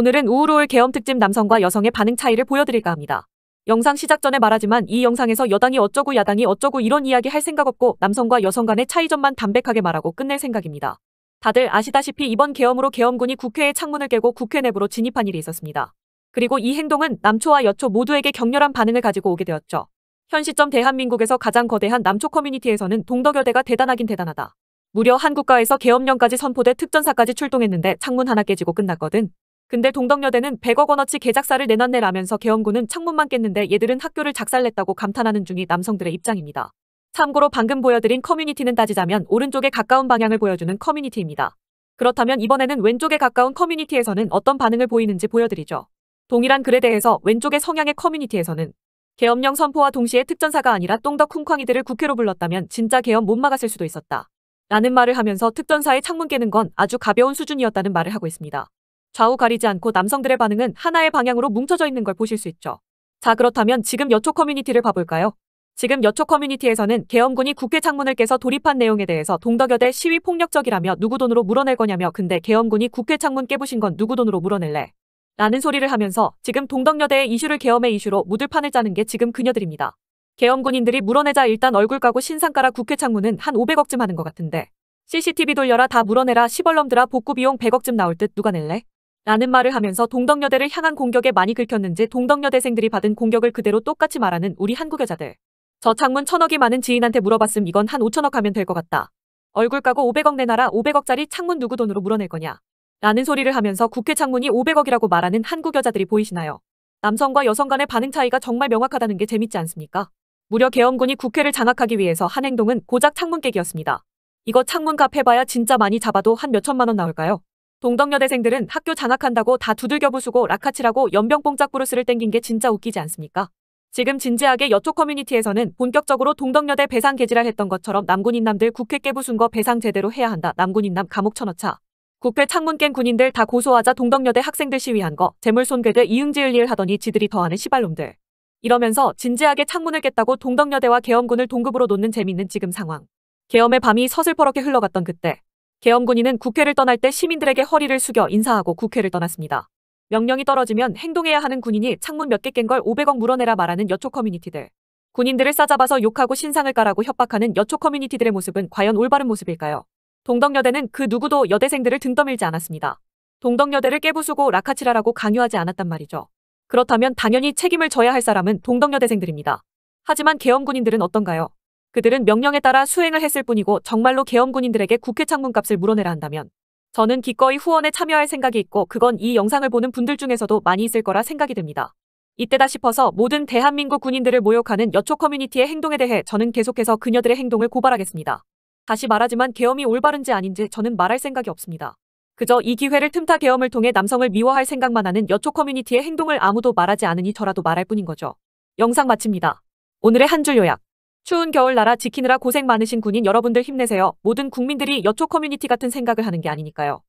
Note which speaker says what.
Speaker 1: 오늘은 우울우울 계엄 특집 남성과 여성의 반응 차이를 보여드릴까 합니다. 영상 시작 전에 말하지만 이 영상에서 여당이 어쩌고 야당이 어쩌고 이런 이야기 할 생각 없고 남성과 여성 간의 차이점만 담백하게 말하고 끝낼 생각입니다. 다들 아시다시피 이번 계엄으로 계엄군이 국회의 창문을 깨고 국회 내부로 진입한 일이 있었습니다. 그리고 이 행동은 남초와 여초 모두에게 격렬한 반응을 가지고 오게 되었죠. 현 시점 대한민국에서 가장 거대한 남초 커뮤니티에서는 동덕여대가 대단하긴 대단하다. 무려 한국가에서 계엄령까지 선포돼 특전사까지 출동했는데 창문 하나 깨지고 끝났거든. 근데 동덕여대는 100억 원어치 개작사를 내놨네라면서 개엄군은 창문만 깼는데 얘들은 학교를 작살냈다고 감탄하는 중이 남성들의 입장입니다. 참고로 방금 보여드린 커뮤니티는 따지자면 오른쪽에 가까운 방향을 보여주는 커뮤니티입니다. 그렇다면 이번에는 왼쪽에 가까운 커뮤니티에서는 어떤 반응을 보이는지 보여드리죠. 동일한 글에 대해서 왼쪽의 성향의 커뮤니티에서는 개엄령 선포와 동시에 특전사가 아니라 똥덕 쿵쾅이들을 국회로 불렀다면 진짜 개엄 못 막았을 수도 있었다. 라는 말을 하면서 특전사의 창문 깨는 건 아주 가벼운 수준이었다는 말을 하고 있습니다. 좌우 가리지 않고 남성들의 반응은 하나의 방향으로 뭉쳐져 있는 걸 보실 수 있죠. 자 그렇다면 지금 여초 커뮤니티를 봐볼까요? 지금 여초 커뮤니티에서는 계엄군이 국회 창문을 깨서 돌입한 내용에 대해서 동덕여대 시위 폭력적이라며 누구 돈으로 물어낼 거냐며 근데 계엄군이 국회 창문 깨부신 건 누구 돈으로 물어낼래? 라는 소리를 하면서 지금 동덕여대의 이슈를 계엄의 이슈로 무들판을 짜는 게 지금 그녀들입니다. 계엄군인들이 물어내자 일단 얼굴 까고 신상가라 국회 창문은 한 500억쯤 하는 것 같은데 CCTV 돌려라 다 물어내라 시벌럼들아 복구 비용 100억쯤 나올 듯 누가 낼래? 라는 말을 하면서 동덕여대를 향한 공격에 많이 긁혔는지 동덕여대생들이 받은 공격을 그대로 똑같이 말하는 우리 한국 여자들. 저 창문 천억이 많은 지인한테 물어봤음 이건 한 5천억 하면 될 것 같다. 얼굴 까고 500억 내놔라 500억짜리 창문 누구 돈으로 물어낼 거냐. 라는 소리를 하면서 국회 창문이 500억이라고 말하는 한국 여자들이 보이시나요? 남성과 여성 간의 반응 차이가 정말 명확하다는 게 재밌지 않습니까? 무려 계엄군이 국회를 장악하기 위해서 한 행동은 고작 창문 깨기였습니다. 이거 창문 값 해봐야 진짜 많이 잡아도 한 몇천만 원 나올까요? 동덕여대생들은 학교 장악한다고 다 두들겨 부수고 라카치라고 연병뽕짝 부르스를 땡긴 게 진짜 웃기지 않습니까? 지금 진지하게 여초 커뮤니티에서는 본격적으로 동덕여대 배상 개지랄 했던 것처럼 남군인남들 국회 깨부순 거 배상 제대로 해야 한다. 남군인남 감옥 천어차. 국회 창문 깬 군인들 다 고소하자 동덕여대 학생들 시위한 거재물손괴들이응지을리를 하더니 지들이 더하는 시발놈들. 이러면서 진지하게 창문을 깼다고 동덕여대와 계엄군을 동급으로 놓는 재밌는 지금 상황. 계엄의 밤이 서슬퍼렇게 흘러갔던 그때 계엄군인은 국회를 떠날 때 시민들에게 허리를 숙여 인사하고 국회를 떠났습니다. 명령이 떨어지면 행동해야 하는 군인이 창문 몇 개 깬 걸 500억 물어내라 말하는 여초 커뮤니티들. 군인들을 싸잡아서 욕하고 신상을 까라고 협박하는 여초 커뮤니티들의 모습은 과연 올바른 모습일까요? 동덕여대는 그 누구도 여대생들을 등떠밀지 않았습니다. 동덕여대를 깨부수고 라카치라라고 강요하지 않았단 말이죠. 그렇다면 당연히 책임을 져야 할 사람은 동덕여대생들입니다. 하지만 계엄군인들은 어떤가요? 그들은 명령에 따라 수행을 했을 뿐이고 정말로 계엄군인들에게 국회 창문값을 물어내라 한다면 저는 기꺼이 후원에 참여할 생각이 있고 그건 이 영상을 보는 분들 중에서도 많이 있을 거라 생각이 듭니다. 이때다 싶어서 모든 대한민국 군인들을 모욕하는 여초 커뮤니티의 행동에 대해 저는 계속해서 그녀들의 행동을 고발하겠습니다. 다시 말하지만 계엄이 올바른지 아닌지 저는 말할 생각이 없습니다. 그저 이 기회를 틈타 계엄을 통해 남성을 미워할 생각만 하는 여초 커뮤니티의 행동을 아무도 말하지 않으니 저라도 말할 뿐인 거죠. 영상 마칩니다. 오늘의 한 줄 요약 추운 겨울 나라 지키느라 고생 많으신 군인 여러분들 힘내세요. 모든 국민들이 여초 커뮤니티 같은 생각을 하는 게 아니니까요.